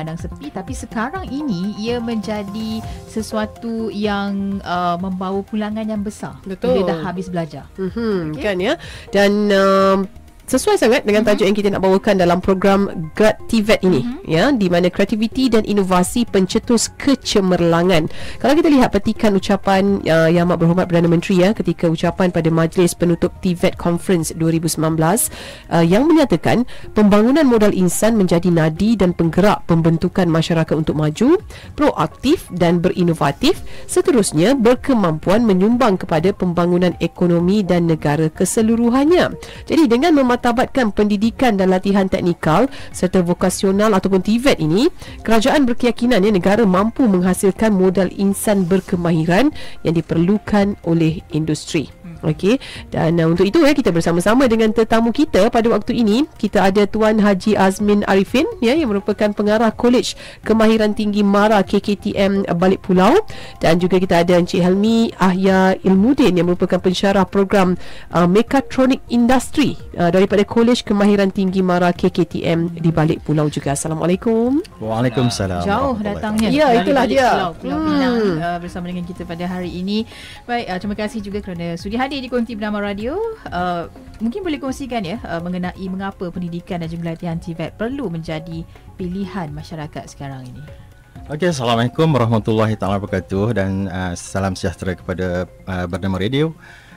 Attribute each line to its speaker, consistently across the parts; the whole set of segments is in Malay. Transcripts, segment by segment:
Speaker 1: dipandang sepi tapi sekarang ini ia menjadi sesuatu yang uh, membawa pulangan yang besar. Betul. Bila dah habis
Speaker 2: belajar. Mhm okay. kan ya. Dan um, sesuai sangat dengan mhm. tajuk mm-hmm. yang kita nak bawakan dalam program GATTVET ini mm-hmm. ya di mana kreativiti dan inovasi pencetus kecemerlangan. Kalau kita lihat petikan ucapan uh, Yang Amat Berhormat Perdana Menteri ya ketika ucapan pada majlis penutup TVET Conference 2019 uh, yang menyatakan pembangunan modal insan menjadi nadi dan penggerak pembentukan masyarakat untuk maju, proaktif dan berinovatif, seterusnya berkemampuan menyumbang kepada pembangunan ekonomi dan negara keseluruhannya. Jadi dengan memat- memartabatkan pendidikan dan latihan teknikal serta vokasional ataupun TVET ini, kerajaan berkeyakinan ya, negara mampu menghasilkan modal insan berkemahiran yang diperlukan oleh industri. Hmm. Okey. Dan uh, untuk itu ya kita bersama-sama dengan tetamu kita pada waktu ini, kita ada Tuan Haji Azmin Arifin ya yang merupakan pengarah Kolej Kemahiran Tinggi MARA KKTM Balik Pulau dan juga kita ada Encik Helmi Ahya Ilmudin yang merupakan pensyarah program uh, Mechatronic Industry uh, daripada Kolej Kemahiran Tinggi MARA KKTM di Balik Pulau juga. Assalamualaikum.
Speaker 3: Waalaikumsalam. Nah, jauh datangnya. Ya, itulah dia. Pulau, Pulau hmm. Minang,
Speaker 1: uh, bersama dengan kita pada hari ini. Baik, uh, terima kasih juga kerana sudi hadir kembali di Kunti Bernama Radio. Uh, mungkin boleh kongsikan ya uh, mengenai mengapa pendidikan dan juga latihan TVET perlu menjadi pilihan masyarakat sekarang ini.
Speaker 3: Okey, Assalamualaikum warahmatullahi taala wabarakatuh dan uh, salam sejahtera kepada uh, Bernama Radio.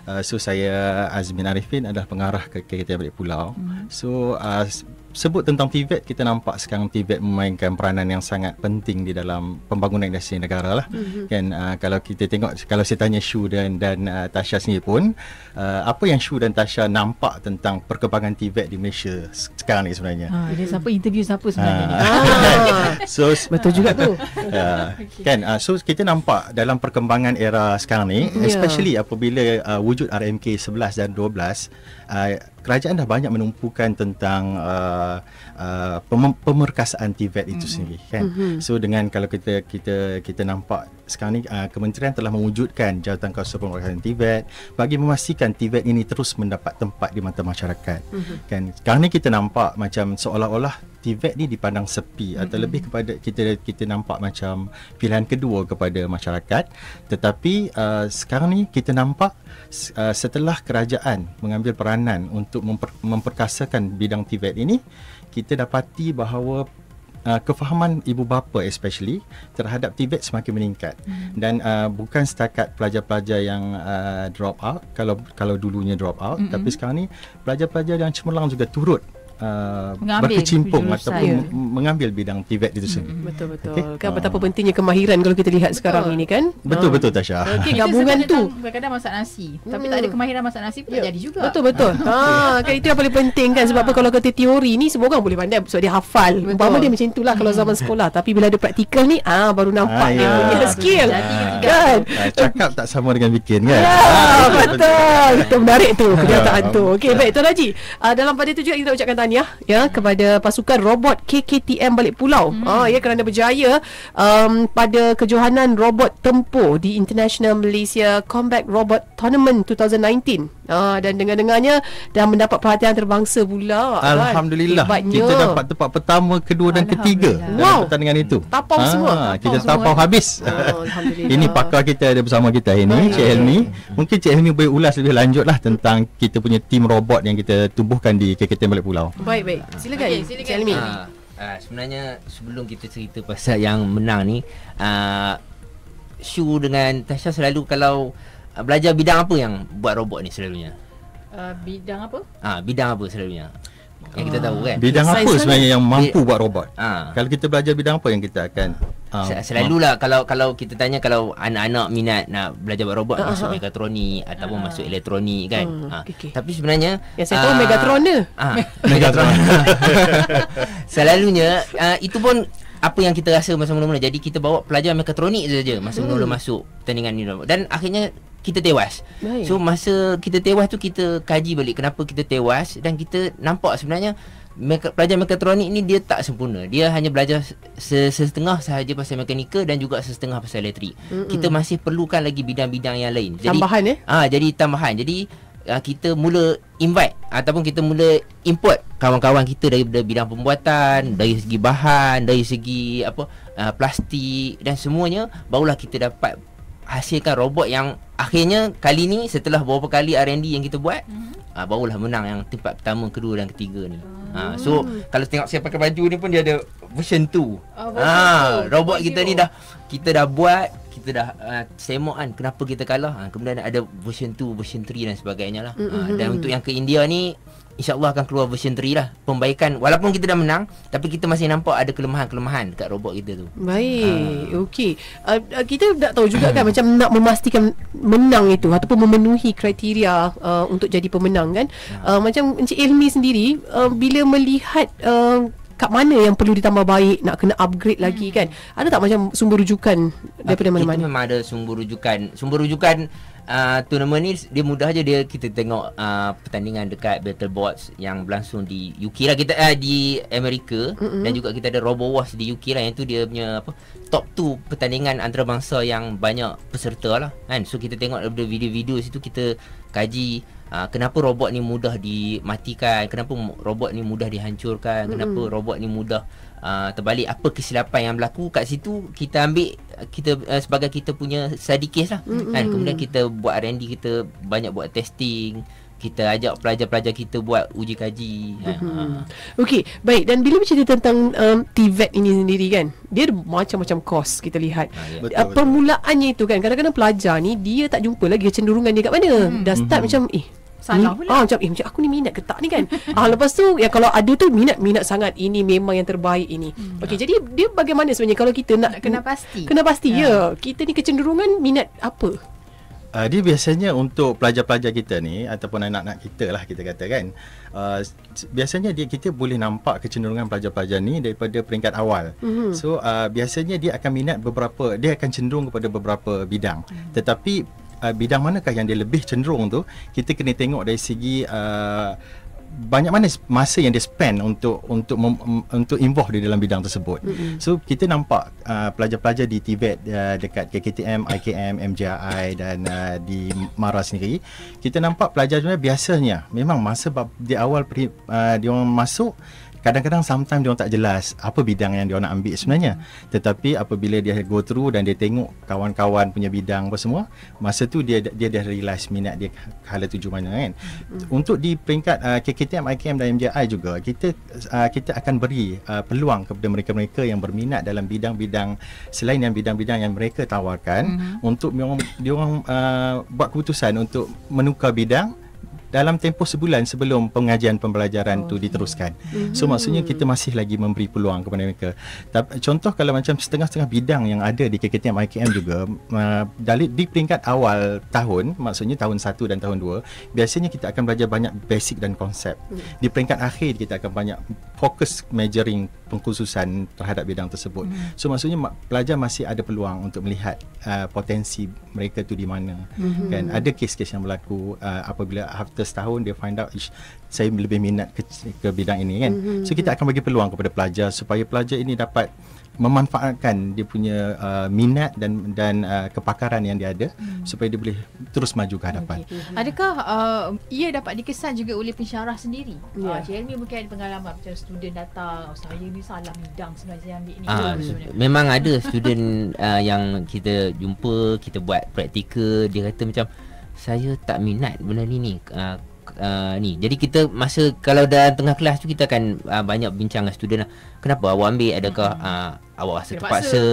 Speaker 3: Uh, so saya Azmin Arifin adalah pengarah ke KKT Balik Pulau. Hmm. So uh, sebut tentang pivot kita nampak sekarang pivot memainkan peranan yang sangat penting di dalam pembangunan industri negara lah mm-hmm. kan uh, kalau kita tengok kalau saya tanya Shu dan dan uh, Tasha sendiri pun uh, apa yang Shu dan Tasha nampak tentang perkembangan pivot di Malaysia sekarang ni sebenarnya
Speaker 1: ha dia siapa interview siapa sebenarnya uh, ni?
Speaker 3: so betul juga tu uh, kan uh, so kita nampak dalam perkembangan era sekarang ni yeah. especially apabila uh, wujud RMK 11 dan 12 Ah, kerajaan dah banyak menumpukan tentang ah, uh, pemerkasaan TVET itu mm-hmm. sendiri kan mm-hmm. so dengan kalau kita kita kita nampak sekarang ni uh, kementerian telah mewujudkan jawatan kuasa pemerkasaan TVET bagi memastikan TVET ini terus mendapat tempat di mata masyarakat mm-hmm. kan sekarang ni kita nampak macam seolah-olah TVET ni dipandang sepi mm-hmm. atau lebih kepada kita kita nampak macam pilihan kedua kepada masyarakat tetapi uh, sekarang ni kita nampak uh, setelah kerajaan mengambil peranan untuk memper, memperkasakan bidang TVET ini kita dapati bahawa Uh, kefahaman ibu bapa especially terhadap Tibet semakin meningkat hmm. dan uh, bukan setakat pelajar-pelajar yang uh, drop out kalau kalau dulunya drop out hmm. tapi sekarang ni pelajar-pelajar yang cemerlang juga turut uh, berkecimpung ataupun yeah. mengambil bidang pivot itu sendiri.
Speaker 2: hmm Betul betul. Okay. Kan uh. betapa pentingnya kemahiran kalau kita lihat betul. sekarang ini kan? Betul ah. betul Tasha. Okay, gabungan tu
Speaker 1: kadang-kadang masak nasi, hmm. tapi tak ada hmm. kemahiran masak nasi pun yeah. jadi juga. Betul betul. ha,
Speaker 2: kan itu yang paling penting kan sebab apa kalau kata teori ni semua orang boleh pandai sebab dia hafal. Umpama dia macam itulah kalau zaman hmm. sekolah, tapi bila ada praktikal ni ah baru nampak ah, ya. dia punya skill. kan?
Speaker 3: cakap tak sama dengan bikin kan? Ya, betul.
Speaker 2: Itu menarik tu kenyataan tu. Okey, baik Tuan Haji. Dalam pada itu juga kita ucapkan tahniah. Ya, ya kepada pasukan robot KKTM balik pulau. Hmm. Ah ya kerana berjaya um, pada kejohanan robot tempur di International Malaysia Combat Robot Tournament 2019. Ah, dan dengar-dengarnya dah mendapat perhatian terbangsa pula. Kan? Alhamdulillah. Kan? Kita dapat
Speaker 3: tempat pertama, kedua dan ketiga dalam pertandingan itu. Tapau ha, semua. Tapau kita semua tapau habis. Oh, Alhamdulillah. ini pakar kita ada bersama kita hari ini, Cik Helmi. Mungkin Cik Helmi boleh ulas lebih lanjut lah tentang kita punya tim robot yang kita tumbuhkan di KKT
Speaker 4: Balik Pulau.
Speaker 2: Baik-baik. Silakan, okay, silakan Cik Helmi. Ha,
Speaker 4: sebenarnya sebelum kita cerita pasal yang menang ni, uh, Syu dengan Tasha selalu kalau Ah, belajar bidang apa yang buat robot ni selalunya?
Speaker 1: Uh, bidang apa?
Speaker 4: Ah, bidang apa selalunya? Yang kita tahu kan. Bidang apa Sains sebenarnya yang mampu buat robot? Ha. Kalau kita belajar bidang apa yang kita akan ha. uh, selalulah kalau kalau kita tanya kalau anak-anak minat nak belajar buat robot uh-huh. masuk mekatronik ataupun uh masuk elektronik kan. Uh, hmm, okay, okay. Tapi sebenarnya yang saya uh, tahu megatroner. Ha. Megatroner. selalunya uh, itu pun apa yang kita rasa masa mula-mula jadi kita bawa pelajar mekatronik saja masa hmm. mula-mula masuk pertandingan ni dan akhirnya kita tewas. Baik. So masa kita tewas tu kita kaji balik kenapa kita tewas dan kita nampak sebenarnya meka, pelajar mekatronik ni dia tak sempurna. Dia hanya belajar setengah sahaja pasal mekanika dan juga setengah pasal elektrik. Mm-mm. Kita masih perlukan lagi bidang-bidang yang lain. Jadi tambahan eh? Ah ha, jadi tambahan. Jadi uh, kita mula invite ataupun kita mula import kawan-kawan kita dari bidang pembuatan, dari segi bahan, dari segi apa uh, plastik dan semuanya barulah kita dapat hasilkan robot yang Akhirnya kali ni setelah beberapa kali R&D yang kita buat mm-hmm. uh, Barulah menang yang tempat pertama, kedua dan ketiga ni mm. uh, So kalau tengok siapa pakai baju ni pun dia ada version 2 oh, ha, Robot kita ni dah kita dah buat kita dah uh, semok kan kenapa kita kalah ha, Kemudian ada version 2, version 3 dan sebagainya lah hmm uh, Dan untuk yang ke India ni InsyaAllah akan keluar version 3 lah Pembaikan Walaupun kita dah menang Tapi kita masih nampak Ada kelemahan-kelemahan Dekat robot kita tu Baik
Speaker 2: uh. Okey uh, uh Kita tak tahu juga kan Macam nak memastikan Menang itu Ataupun memenuhi kriteria uh, Untuk jadi pemenang kan uh. Uh, Macam Encik Ilmi sendiri uh, Bila melihat uh, kat mana yang perlu ditambah baik nak kena upgrade lagi hmm. kan ada tak macam sumber rujukan daripada mana-mana itu
Speaker 4: memang ada sumber rujukan sumber rujukan uh, tournament ni dia mudah aja dia kita tengok uh, pertandingan dekat Battle Bots yang berlangsung di UK lah kita uh, di Amerika mm-hmm. dan juga kita ada Robo Wars di UK lah yang tu dia punya apa top 2 pertandingan antarabangsa yang banyak peserta lah kan so kita tengok daripada video-video situ kita kaji uh, kenapa robot ni mudah dimatikan kenapa robot ni mudah dihancurkan mm-hmm. kenapa robot ni mudah Ah, terbalik apa kesilapan yang berlaku kat situ kita ambil kita uh, sebagai kita punya study case lah mm-hmm. kan kemudian kita buat R&D kita banyak buat testing kita ajak pelajar-pelajar kita buat uji
Speaker 2: kaji. Kan. Mm-hmm. Ah. Okey, baik. Dan bila bercerita tentang um, TVET ini sendiri kan, dia ada macam-macam kos kita lihat. Ha, ya. betul, uh, permulaannya itu kan, kadang-kadang pelajar ni dia tak jumpa lagi kecenderungan dia kat mana. Hmm. Dah start mm-hmm. macam, eh Salah pula. Ah, macam, eh, aku ni minat ke tak ni kan? ah, lepas tu, ya kalau ada tu minat, minat sangat. Ini memang yang terbaik ini. Hmm. Okey, jadi dia bagaimana sebenarnya kalau kita nak... Kena pasti. Kena pasti, ya. ya. Kita ni kecenderungan minat apa?
Speaker 3: Uh, dia biasanya untuk pelajar-pelajar kita ni ataupun anak-anak kita lah kita kata kan uh, biasanya dia kita boleh nampak kecenderungan pelajar-pelajar ni daripada peringkat awal mm-hmm. so uh, biasanya dia akan minat beberapa dia akan cenderung kepada beberapa bidang mm-hmm. tetapi uh, bidang manakah yang dia lebih cenderung tu kita kena tengok dari segi uh, banyak mana masa yang dia spend untuk untuk mem, untuk involve di dalam bidang tersebut. Mm-hmm. So kita nampak uh, pelajar-pelajar di Tibet uh, dekat KKTM, IKM, MGI dan uh, di Mara sendiri, kita nampak pelajar sebenarnya biasanya memang masa di awal uh, dia orang masuk kadang-kadang sometimes dia tak jelas apa bidang yang dia nak ambil sebenarnya hmm tetapi apabila dia go through dan dia tengok kawan-kawan punya bidang apa semua masa tu dia dia dah realize minat dia kala tuju mana kan hmm untuk di peringkat uh, KKTM IKM dan MGI juga kita uh, kita akan beri uh, peluang kepada mereka-mereka yang berminat dalam bidang-bidang selain yang bidang-bidang yang mereka tawarkan hmm untuk dia orang uh, buat keputusan untuk menukar bidang dalam tempoh sebulan sebelum pengajian pembelajaran oh, tu diteruskan. Okay. Ya. Mhm. So maksudnya kita masih lagi memberi peluang kepada mereka. Contoh kalau macam setengah-setengah bidang yang ada di KKTM IKM juga dari di peringkat awal tahun, maksudnya tahun 1 dan tahun 2, biasanya kita akan belajar banyak basic dan konsep. Hmm. Di peringkat akhir kita akan banyak fokus measuring pengkhususan terhadap bidang tersebut. Mm. So maksudnya pelajar masih ada peluang untuk melihat uh, potensi mereka tu di mana. Mm-hmm. Kan ada kes-kes yang berlaku uh, apabila after after setahun dia find out ish saya lebih minat ke, ke bidang ini kan mm-hmm. so kita akan bagi peluang kepada pelajar supaya pelajar ini dapat memanfaatkan dia punya uh, minat dan dan uh, kepakaran yang dia ada hmm. supaya dia boleh terus maju ke hadapan. Okay,
Speaker 1: okay, okay. Adakah uh, ia dapat dikesan juga oleh pensyarah sendiri? Yeah. Uh, Cik mungkin ada pengalaman macam student datang oh, saya ni salah bidang sebenarnya yang ambil ni. Uh, Jom, se-
Speaker 4: memang ada student uh, yang kita jumpa, kita buat praktika dia kata macam saya tak minat benda ni ni uh, Uh, ni jadi kita masa kalau dah tengah kelas tu kita akan uh, banyak bincang dengan student lah kenapa awak ambil adakah hmm. uh, awak rasa terpaksa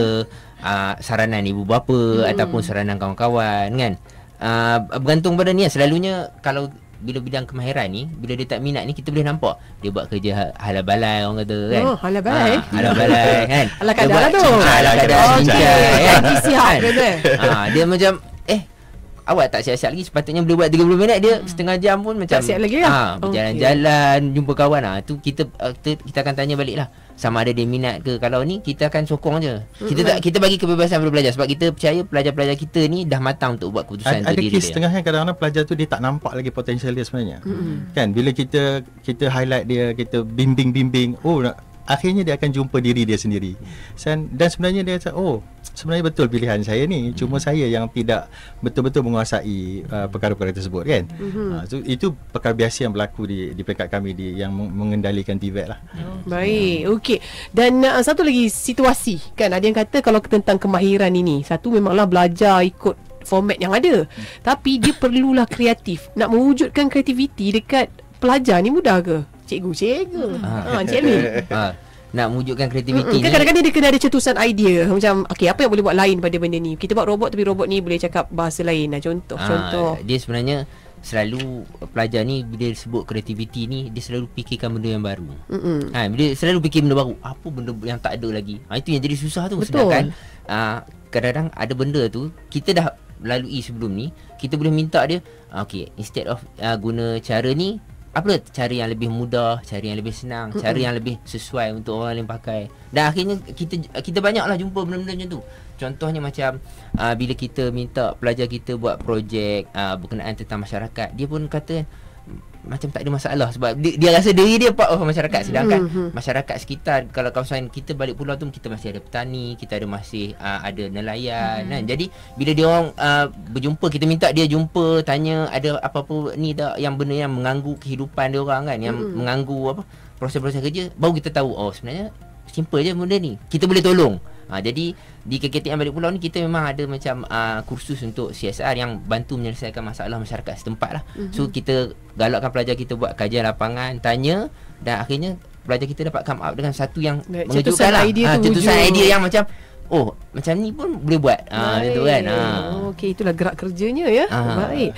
Speaker 4: uh, saranan ibu bapa hmm. ataupun saranan kawan-kawan kan uh, bergantung pada ni selalunya kalau bila bidang kemahiran ni bila dia tak minat ni kita boleh nampak dia buat kerja ha-, halal balai orang kata kan oh halal balai ha, halal balai kan ala kadar lah tu ala oh, kadar oh, kan? kan? dia macam awak tak siap-siap lagi sepatutnya boleh buat 30 minit dia hmm. setengah jam pun macam tak siap lagi lah. ha, berjalan-jalan jumpa kawan lah tu kita, kita ah, kita akan tanya balik lah sama ada dia minat ke kalau ni kita akan sokong je kita tak hmm. kita bagi kebebasan pada pelajar sebab kita percaya pelajar-pelajar kita ni dah matang untuk buat keputusan sendiri ada kes
Speaker 3: tengah kan kadang-kadang pelajar tu dia tak nampak lagi potensial dia sebenarnya mm-hmm. kan bila kita kita highlight dia kita bimbing-bimbing oh akhirnya dia akan jumpa diri dia sendiri dan sebenarnya dia kata oh sebenarnya betul pilihan saya ni hmm. cuma saya yang tidak betul-betul menguasai uh, perkara-perkara tersebut kan
Speaker 2: hmm. uh, so
Speaker 3: itu perkara biasa yang berlaku di di peringkat kami di yang mengendalikan TVET lah
Speaker 2: hmm. baik hmm. okey dan uh, satu lagi situasi kan ada yang kata kalau tentang kemahiran ini satu memanglah belajar ikut format yang ada hmm. tapi dia perlulah kreatif nak mewujudkan kreativiti dekat pelajar ni mudah ke cikgu cikgu ha, ha cik
Speaker 4: ha nak wujudkan kreativiti ni. Kan kadang-kadang
Speaker 2: dia kena ada cetusan idea macam okey apa yang boleh buat lain pada benda ni. Kita buat robot tapi robot ni boleh cakap bahasa lain. Nah contoh ha, contoh.
Speaker 4: Dia sebenarnya selalu pelajar ni bila sebut kreativiti ni dia selalu fikirkan benda yang baru. Ha, dia selalu fikir benda baru. Apa benda yang tak ada lagi? Ha, itu yang jadi susah tu Betul. sedangkan ha, kadang-kadang ada benda tu kita dah lalui sebelum ni kita boleh minta dia ah, okey instead of uh, guna cara ni apa cari yang lebih mudah, cari yang lebih senang, mm-hmm. cara yang lebih sesuai untuk orang lain pakai. Dan akhirnya kita kita banyaklah jumpa benda-benda macam tu. Contohnya macam uh, bila kita minta pelajar kita buat projek uh, berkenaan tentang masyarakat, dia pun kata macam tak ada masalah sebab dia, dia rasa diri dia part of masyarakat hmm. sedangkan mm-hmm. masyarakat sekitar kalau kawasan kita balik pulau tu kita masih ada petani, kita ada masih uh, ada nelayan mm-hmm. kan. Jadi bila dia orang uh, berjumpa kita minta dia jumpa, tanya ada apa-apa ni dah yang benar yang mengganggu kehidupan dia orang kan, yang mm-hmm. mengganggu apa proses-proses kerja, baru kita tahu oh sebenarnya simple je benda ni. Kita boleh tolong. Ha, jadi di KKTM Balik Pulau ni kita memang ada macam uh, kursus untuk CSR yang bantu menyelesaikan masalah masyarakat setempat lah. Mm-hmm. So kita galakkan pelajar kita buat kajian lapangan, tanya dan akhirnya pelajar kita dapat come up dengan satu yang mengejutkan lah. Idea ha, tu idea yang macam oh macam ni pun boleh buat ha ah, baik. tu kan ha
Speaker 2: okey itulah gerak kerjanya ya Aha. baik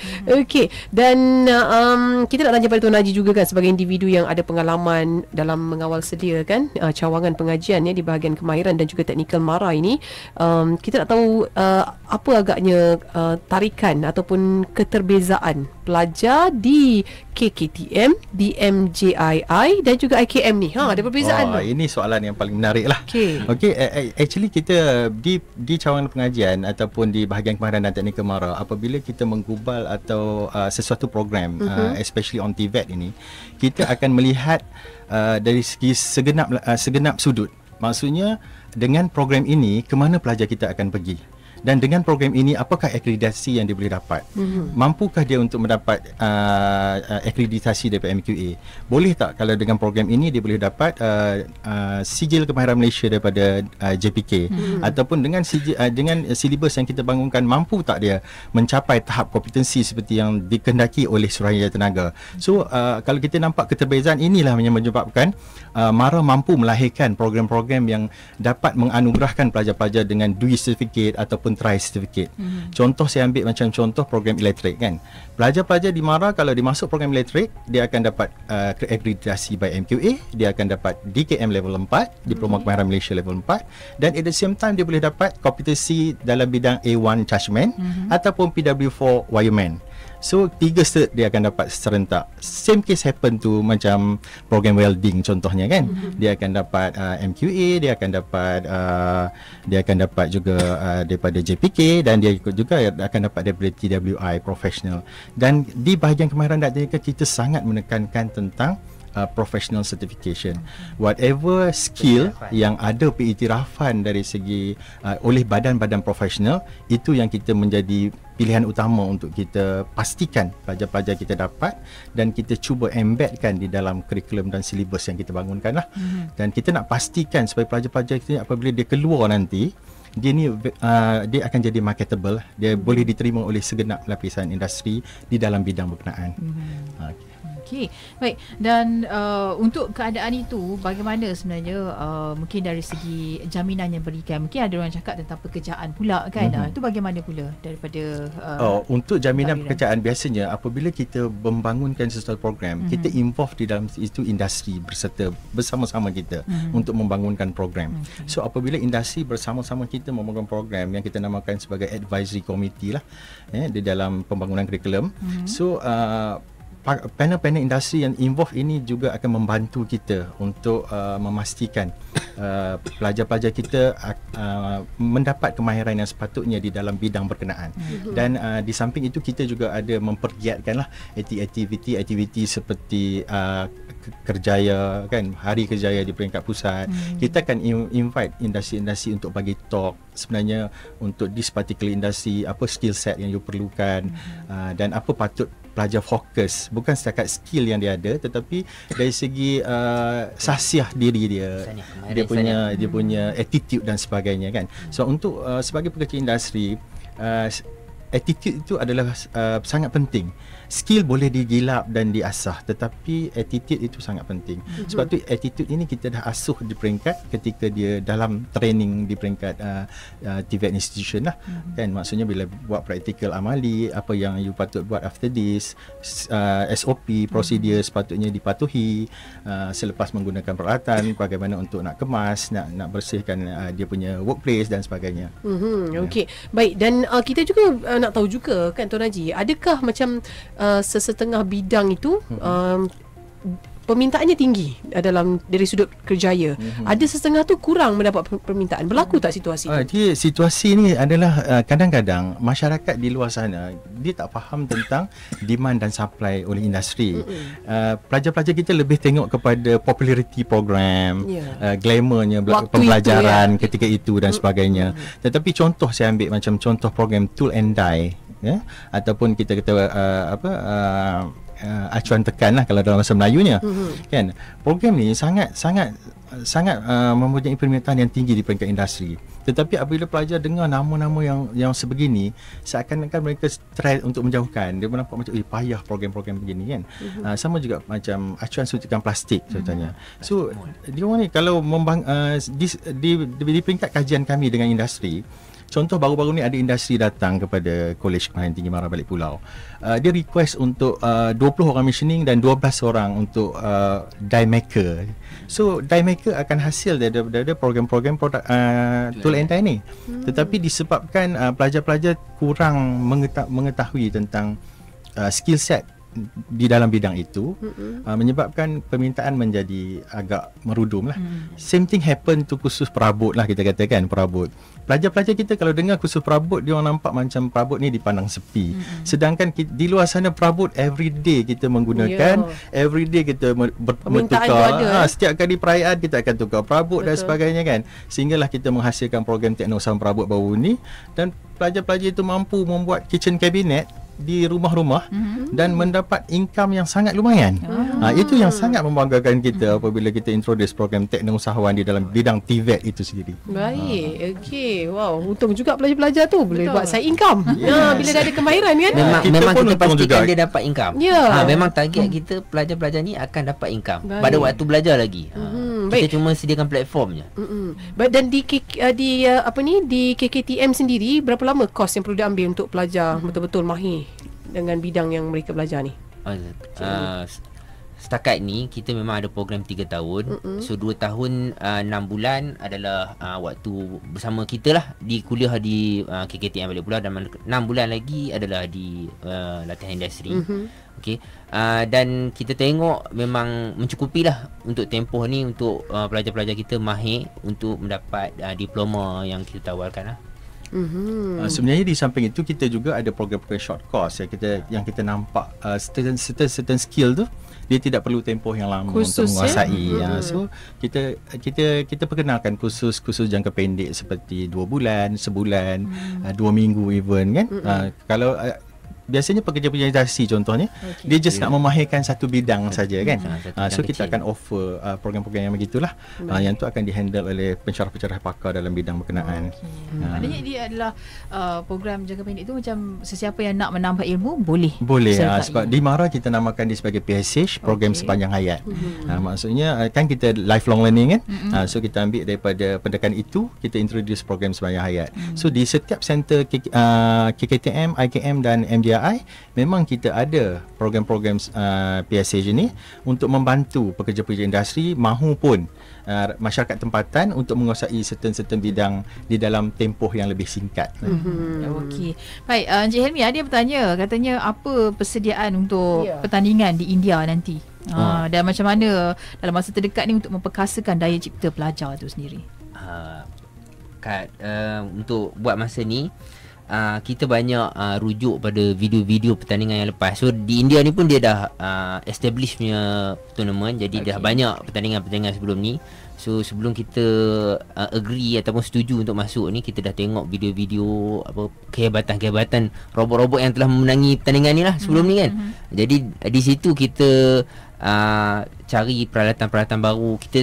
Speaker 2: okey dan um, kita nak tanya pada tuan haji juga kan sebagai individu yang ada pengalaman dalam mengawal sedia kan uh, cawangan pengajian ya di bahagian kemahiran dan juga teknikal mara ini um, kita nak tahu uh, apa agaknya uh, tarikan ataupun keterbezaan pelajar di KKTM, di MJII dan juga IKM ni. Ha, ada perbezaan. Wah,
Speaker 3: ini soalan yang paling menarik lah. Okay. okay. actually kita di di cawangan pengajian ataupun di bahagian kemahiran dan teknik kemara apabila kita menggubal atau uh, sesuatu program uh-huh. uh, mhm. especially on TVET ini kita akan melihat uh, dari segi segenap uh, segenap sudut maksudnya dengan program ini ke mana pelajar kita akan pergi dan dengan program ini apakah akreditasi yang dia boleh dapat mm-hmm. mampukah dia untuk mendapat uh, uh akreditasi daripada MQA boleh tak kalau dengan program ini dia boleh dapat uh, uh, sijil kemahiran Malaysia daripada uh, JPK mm-hmm. ataupun dengan sijil, uh, dengan silibus yang kita bangunkan mampu tak dia mencapai tahap kompetensi seperti yang dikendaki oleh Suraya Tenaga so uh, kalau kita nampak keterbezaan inilah yang menyebabkan uh, MARA mampu melahirkan program-program yang dapat menganugerahkan pelajar-pelajar dengan duit certificate ataupun ataupun try certificate. Mm-hmm. Contoh saya ambil macam contoh program elektrik kan. Pelajar-pelajar di Mara kalau dimasuk program elektrik, dia akan dapat uh, akreditasi by MQA, dia akan dapat DKM level 4, Diploma okay. Mhm. Kemahiran Malaysia level 4 dan at the same time dia boleh dapat kompetensi dalam bidang A1 Charge Man mm-hmm. ataupun PW4 Wireman. mm So tiga cert dia akan dapat serentak Same case happen to macam program welding contohnya kan mm-hmm. Dia akan dapat uh, MQA, dia akan dapat uh, Dia akan dapat juga uh, daripada JPK Dan dia ikut juga akan dapat daripada TWI Professional Dan di bahagian kemahiran dan kita sangat menekankan tentang uh, professional certification whatever skill yang ada pengiktirafan dari segi uh, oleh badan-badan profesional itu yang kita menjadi pilihan utama untuk kita pastikan pelajar-pelajar kita dapat dan kita cuba embedkan di dalam kurikulum dan silibus yang kita bangunkan lah. hmm dan kita nak pastikan supaya pelajar-pelajar kita apabila dia keluar nanti dia ni uh, dia akan jadi marketable dia hmm boleh diterima oleh segenap lapisan industri di dalam bidang berkenaan hmm okay.
Speaker 1: Okey. Baik. Dan uh, untuk keadaan itu bagaimana sebenarnya uh, mungkin dari segi jaminan yang berikan. Mungkin ada orang cakap tentang pekerjaan pula kan. Mhm. Uh, itu mm-hmm. uh, bagaimana pula daripada uh, Oh,
Speaker 3: untuk jaminan tariran. pekerjaan biasanya apabila kita membangunkan sesuatu program, mm-hmm. kita involve di dalam itu industri berserta bersama-sama kita mm-hmm. untuk membangunkan program. Okay. So apabila industri bersama-sama kita membangun program yang kita namakan sebagai advisory committee lah eh di dalam pembangunan curriculum. Mm-hmm. So uh, panel-panel industri yang involved ini juga akan membantu kita untuk uh, memastikan uh, pelajar-pelajar kita uh, uh mendapat kemahiran yang sepatutnya di dalam bidang berkenaan hmm. dan uh, di samping itu kita juga ada mempergiatkanlah aktiviti-aktiviti seperti uh, kerjaya kan hari kerjaya di peringkat pusat hmm. kita akan invite industri-industri untuk bagi talk sebenarnya untuk this particular industry apa skill set yang you perlukan hmm. uh, dan apa patut pelajar fokus bukan setakat skill yang dia ada tetapi dari segi uh, sasiah diri dia dia punya dia hmm. punya attitude dan sebagainya kan so untuk uh, sebagai pekerja industri uh, attitude itu adalah uh, sangat penting skill boleh digilap dan diasah tetapi attitude itu sangat penting mm-hmm. sebab tu attitude ini kita dah asuh di peringkat ketika dia dalam training di peringkat uh, uh, TVET institution lah mm-hmm. kan maksudnya bila buat practical amali apa yang you patut buat after this uh, SOP hmm. prosedur mm-hmm. sepatutnya dipatuhi uh, selepas menggunakan peralatan bagaimana untuk nak kemas nak nak bersihkan uh, dia punya workplace dan sebagainya
Speaker 2: mm-hmm. yeah. Okay baik dan uh, kita juga uh, nak tahu juga kan Tuan Haji adakah macam uh, Uh, sesetengah bidang itu mm-hmm. um, permintaannya tinggi dalam dari sudut kerjaya hmm ada setengah tu kurang mendapat permintaan berlaku mm-hmm. tak situasi
Speaker 3: uh, ah, dia situasi ini adalah uh, kadang-kadang masyarakat di luar sana dia tak faham tentang demand dan supply oleh industri mm-hmm. uh, pelajar-pelajar kita lebih tengok kepada populariti program yeah. uh, glamournya Waktu pembelajaran itu, ya. ketika itu dan hmm sebagainya tetapi contoh saya ambil macam contoh program tool and die ya ataupun kita kata uh, apa uh, Uh, acuan tekan lah kalau dalam bahasa Melayunya mm-hmm. kan program ni sangat sangat sangat uh, mempunyai permintaan yang tinggi di peringkat industri tetapi apabila pelajar dengar nama-nama yang yang sebegini seakan-akan mereka stres untuk menjauhkan dia nampak macam eh payah program-program begini kan mm-hmm. uh, sama juga macam acuan suntikan plastik contohnya mm-hmm. so plastik dia orang ni kalau membang, uh, di, di, di, di peringkat kajian kami dengan industri Contoh baru-baru ni ada industri datang kepada Kolej Kemahiran Tinggi Mara Balik Pulau. Uh, dia request untuk uh, 20 orang machining dan 12 orang untuk uh, die maker. So die maker akan hasil daripada program-program uh, tool and die ni. Hmm. Tetapi disebabkan uh, pelajar-pelajar kurang mengetahui tentang uh, skill set di dalam bidang itu uh, menyebabkan permintaan menjadi agak merudum lah. Mm. Same thing happen tu khusus perabot lah kita katakan kan perabot. Pelajar-pelajar kita kalau dengar khusus perabot dia orang nampak macam perabot ni dipandang sepi. Mm. Sedangkan kita, di luar sana perabot everyday kita menggunakan, yeah. everyday kita ber- bertukar. Ha, eh? setiap kali perayaan kita akan tukar perabot Betul. dan sebagainya kan. Sehinggalah kita menghasilkan program teknologi perabot baru ni dan pelajar-pelajar itu mampu membuat kitchen cabinet di rumah-rumah mm-hmm. dan mendapat income yang sangat lumayan. Mm-hmm. Ha, itu yang sangat membanggakan kita mm-hmm. apabila kita introduce program teknik usahawan di dalam bidang TVET itu sendiri.
Speaker 2: Baik, ha. okey. Wow, untung juga pelajar-pelajar tu boleh Betul. buat side income. Ha bila dah ada kemahiran kan. Memang kita, memang
Speaker 4: kita pastikan juga. dia dapat income. Yeah. Ya. Ha memang target kita pelajar-pelajar ni akan dapat income Baik. pada waktu belajar lagi.
Speaker 2: Ha. Mm-hmm. Mm-mm, baik. cuma sediakan platform je. Baik dan di uh, di uh, apa ni di KKTM sendiri berapa lama kos yang perlu diambil untuk pelajar mm-hmm. betul-betul mahir dengan bidang yang mereka belajar ni?
Speaker 4: Ah uh, setakat ni kita memang ada program 3 tahun Mm-mm. so 2 tahun uh, 6 bulan adalah uh, waktu bersama kita lah di kuliah di uh, KKTM balik pula dan 6 bulan lagi adalah di uh, latihan industri mm-hmm. Okay. Uh, dan kita tengok memang mencukupi lah untuk tempoh ni untuk uh, pelajar-pelajar kita mahir untuk mendapat uh, diploma yang kita tawarkan lah. Mm-hmm. Uh, sebenarnya di samping itu kita juga ada program-program short course
Speaker 3: yang kita yang kita nampak uh, certain, certain certain skill tu dia tidak perlu tempoh yang lama khusus, untuk ya? menguasai. Ya? mm So kita kita kita perkenalkan khusus khusus jangka pendek seperti dua bulan, sebulan, 2 mm-hmm. uh, minggu even kan. Mm-hmm. Uh, kalau uh, biasanya pekerja-pekerja industri contohnya okay. dia just okay. nak memahirkan satu bidang okay. saja kan hmm. uh, so kita akan offer uh, program-program yang begitulah uh, yang tu akan dihandle oleh pencerah-pencerah pakar dalam bidang berkenaan okay. hmm. uh.
Speaker 1: dia adalah uh, program jangka pendek tu macam sesiapa yang nak menambah ilmu boleh boleh uh, sebab
Speaker 3: di Mara kita namakan dia sebagai PSH program okay. sepanjang hayat hmm. uh, maksudnya uh, kan kita lifelong learning kan hmm. uh, so kita ambil daripada pendekan itu kita introduce program sepanjang hayat hmm. so di setiap center K- uh, KKTM IKM dan MDI PKI memang kita ada program-program uh, PSH ini untuk membantu pekerja-pekerja industri mahupun uh, masyarakat tempatan untuk menguasai certain-certain bidang di dalam tempoh yang lebih singkat.
Speaker 1: Mm-hmm. Okey. Baik, uh, Encik Helmi ada bertanya katanya apa persediaan untuk yeah. pertandingan di India nanti? Uh, uh. dan macam mana dalam masa terdekat ni untuk memperkasakan daya cipta pelajar itu sendiri?
Speaker 4: Uh, ah, kat uh, untuk buat masa ni uh, kita banyak uh, rujuk pada video-video pertandingan yang lepas. So di India ni pun dia dah uh, establish punya tournament jadi okay. dah banyak pertandingan-pertandingan sebelum ni. So sebelum kita uh, agree ataupun setuju untuk masuk ni kita dah tengok video-video apa kehebatan-kehebatan robot-robot yang telah memenangi pertandingan ni lah sebelum mm-hmm. ni kan. Hmm. Jadi di situ kita uh, cari peralatan-peralatan baru kita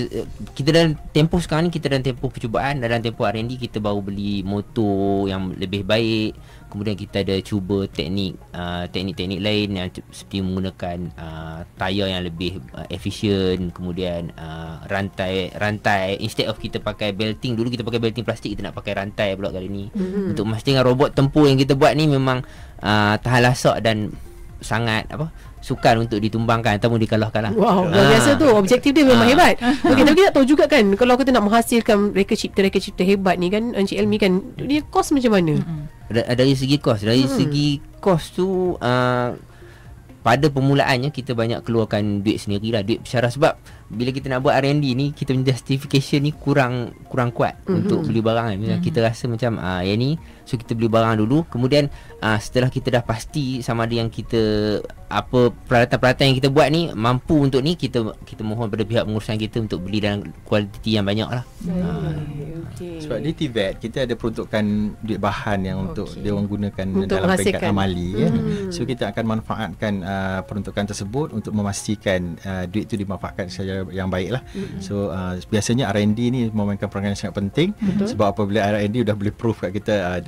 Speaker 4: kita dalam tempoh sekarang ni kita dalam tempoh percubaan dalam tempoh R&D kita baru beli motor yang lebih baik kemudian kita ada cuba teknik uh, teknik-teknik lain yang seperti menggunakan uh, tayar yang lebih uh, efisien kemudian uh, rantai rantai instead of kita pakai belting dulu kita pakai belting plastik kita nak pakai rantai pula kali ni mm-hmm. untuk memastikan robot tempur yang kita buat ni memang uh, tahan lasak dan sangat apa sukan untuk ditumbangkan atau dikalahkan lah. Wow, ha. biasa tu objektif dia memang ha. hebat. Ah. Okey, tapi
Speaker 2: kita tahu juga kan kalau kita nak menghasilkan reka cipta reka cipta hebat ni kan Encik Elmi kan dia kos macam mana? Hmm.
Speaker 4: Dari segi kos, dari hmm. segi kos tu uh, pada permulaannya kita banyak keluarkan duit sendiri lah duit secara sebab bila kita nak buat R&D ni kita punya justification ni kurang kurang kuat mm-hmm. untuk beli barang kan mm-hmm. kita rasa macam ah uh, yang ni so kita beli barang dulu kemudian uh, setelah kita dah pasti sama ada yang kita apa peralatan-peralatan yang kita buat ni mampu untuk ni kita kita mohon pada pihak pengurusan kita untuk beli dalam kualiti yang banyak lah
Speaker 2: ha.
Speaker 3: okay. sebab di Tibet kita ada peruntukan duit bahan yang untuk okay. dia orang gunakan untuk dalam peringkat amali ya. hmm. kan? so kita akan manfaatkan uh, peruntukan tersebut untuk memastikan uh, duit tu dimanfaatkan secara yang baik lah hmm. so uh, biasanya R&D ni memainkan peranan yang sangat penting Betul. sebab apabila R&D dah boleh proof kat kita uh,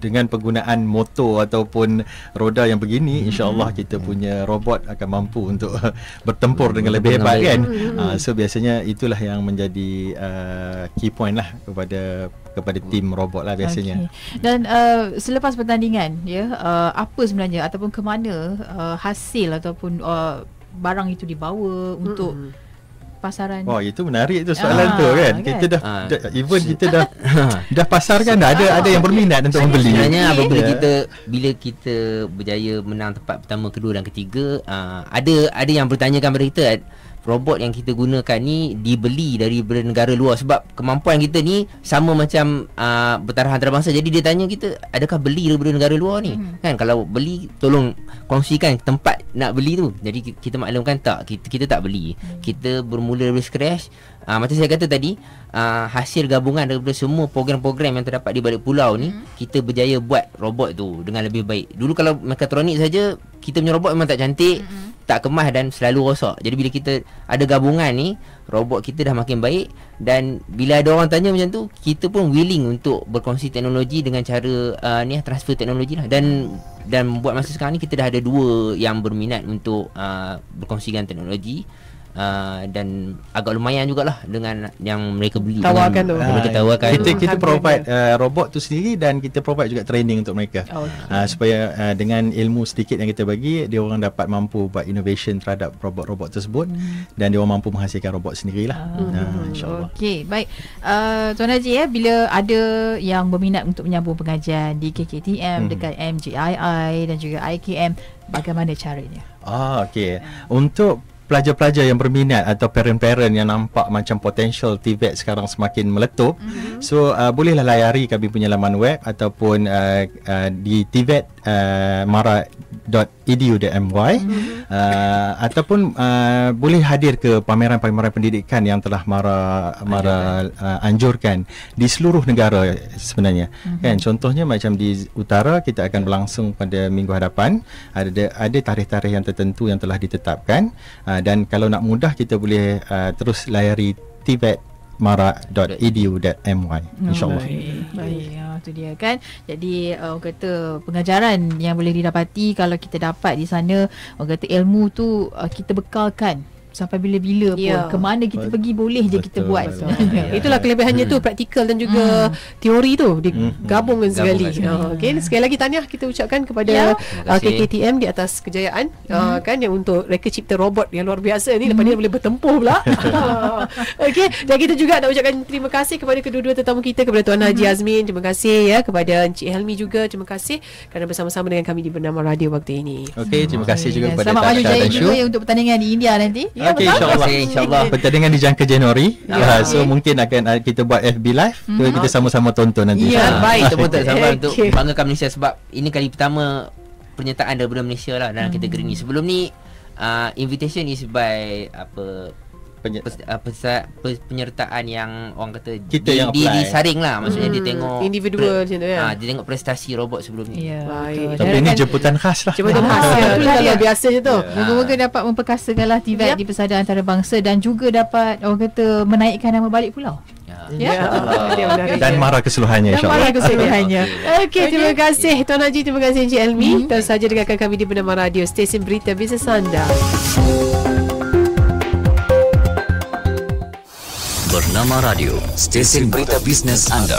Speaker 3: dengan penggunaan motor ataupun roda yang begini hmm. insyaallah kita hmm. punya robot akan mampu untuk bertempur dengan lebih hebat hmm. kan hmm. Uh, so biasanya itulah yang menjadi uh, key point lah kepada kepada tim robot lah biasanya.
Speaker 1: Okay. Dan uh, selepas pertandingan ya uh, apa sebenarnya ataupun ke mana uh, hasil ataupun uh, barang itu dibawa untuk hmm pasaran. Wah, oh, itu menarik tu soalan ah, tu kan. kan?
Speaker 3: Kita dah ah. even kita dah ha. dah pasarkan so, ada ah, ada yang berminat okay. untuk membeli. Sebenarnya okay. apabila kita
Speaker 4: bila kita berjaya menang tempat pertama, kedua dan ketiga, uh, ada ada yang bertanyakan kepada kita robot yang kita gunakan ni dibeli dari negara luar sebab kemampuan kita ni sama macam uh, ah, bertaraf antarabangsa jadi dia tanya kita adakah beli dari negara luar ni hmm. kan kalau beli tolong kongsikan tempat nak beli tu jadi kita maklumkan tak kita, kita tak beli hmm. kita bermula dari scratch uh, macam saya kata tadi uh, hasil gabungan daripada semua program-program yang terdapat di balik pulau ni hmm kita berjaya buat robot tu dengan lebih baik dulu kalau mekatronik saja kita punya robot memang tak cantik hmm tak kemas dan selalu rosak jadi bila kita ada gabungan ni robot kita dah makin baik dan bila ada orang tanya macam tu kita pun willing untuk berkongsi teknologi dengan cara uh, ni lah, transfer teknologi lah dan dan buat masa sekarang ni kita dah ada dua yang berminat untuk uh, berkongsikan teknologi uh, dan agak lumayan jugalah dengan yang mereka beli tawarkan tu uh, mereka ah, tawarkan kita kita provide
Speaker 3: uh, robot tu sendiri dan kita provide juga training untuk mereka oh, okay. uh, supaya uh, dengan ilmu sedikit yang kita bagi dia orang dapat mampu buat innovation terhadap robot-robot tersebut hmm. dan dia orang mampu menghasilkan robot sendirilah uh, uh,
Speaker 1: okey baik uh, tuan haji ya bila ada yang berminat untuk menyambung pengajian di KKTM hmm. dekat MGII dan juga IKM bagaimana caranya
Speaker 3: ah okay untuk pelajar-pelajar yang berminat atau parent-parent yang nampak macam potential TVET sekarang semakin meletup. Mm-hmm. So uh, bolehlah layari kami punya laman web ataupun uh, uh, di TVET Uh, marat.edu.my mm-hmm. uh, ataupun uh, boleh hadir ke pameran-pameran pendidikan yang telah Mara Mara uh, anjurkan di seluruh negara sebenarnya mm-hmm. kan contohnya macam di utara kita akan berlangsung pada minggu hadapan ada ada tarikh-tarikh yang tertentu yang telah ditetapkan uh, dan kalau nak mudah kita boleh uh, terus layari tibet mara.edu.my insyaallah. Baik.
Speaker 1: Baik. Ya, tu dia kan. Jadi uh, orang kata pengajaran yang boleh didapati kalau kita dapat di sana orang kata ilmu tu uh, kita bekalkan sampai bila-bila pun yeah. ke
Speaker 2: mana kita betul. pergi boleh je kita buat. Betul. yeah. Ya, Itulah ya. kelebihannya tu hmm. praktikal dan juga hmm. teori tu digabung hmm. sekali. Hmm. Okey, sekali lagi tanya kita ucapkan kepada yeah. Ya. uh, KKTM di atas kejayaan uh, hmm. uh, kan yang untuk reka cipta robot yang luar biasa ni hmm. lepas ni hmm. boleh bertempur pula. Okay, dan kita juga nak ucapkan terima kasih kepada kedua-dua tetamu kita kepada Tuan Haji hmm. Azmin. Terima kasih ya kepada Encik Helmi juga. Terima kasih kerana bersama-sama dengan kami di Bernama Radio waktu ini.
Speaker 3: Okey, terima kasih okay. juga kepada Tuan Haji. Selamat maju jaya juga
Speaker 2: untuk pertandingan
Speaker 1: di India nanti. Yeah. Okay, okay insyaAllah okay, insyaAllah
Speaker 3: Pertandingan dijangka Januari yeah. Ya. uh, So mungkin akan uh, Kita buat FB live mm-hmm. so, mhm. Kita sama-sama tonton nanti Ya yeah, baik Tonton-tonton sama okay. Untuk
Speaker 4: banggakan Malaysia Sebab ini kali pertama Pernyataan daripada Malaysia lah Dalam mm. kategori ni Sebelum ni uh, Invitation is by Apa penye- ah, penyertaan yang orang kata kita di, yang di, di saring lah maksudnya hmm. dia tengok individual macam tu ya dia tengok prestasi robot sebelum ni ya yeah. tapi ini kan jemputan
Speaker 3: khas lah jemputan khas ya
Speaker 2: kalau biasa je tu ya.
Speaker 1: moga-moga dapat memperkasakanlah TVET di persada antarabangsa dan juga dapat orang kata menaikkan nama balik pulau
Speaker 2: Yeah. Ya. Ya. Yeah. Dan
Speaker 3: marah keseluruhannya
Speaker 1: insyaAllah Dan marah keseluruhannya
Speaker 2: Okey okay, okay. terima kasih Tuan Haji Terima kasih Encik Elmi mm-hmm. Dan saja dengarkan kami Di Benama Radio Stesen Berita Bisnes Anda
Speaker 3: Nama Radio, stesen berita bisnes anda.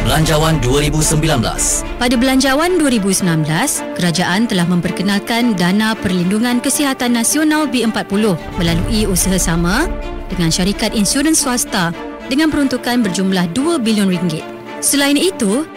Speaker 4: Belanjawan 2019
Speaker 1: Pada Belanjawan 2019, kerajaan telah memperkenalkan Dana Perlindungan Kesihatan Nasional B40 melalui usaha sama dengan syarikat insurans swasta dengan peruntukan berjumlah 2 bilion ringgit. Selain itu,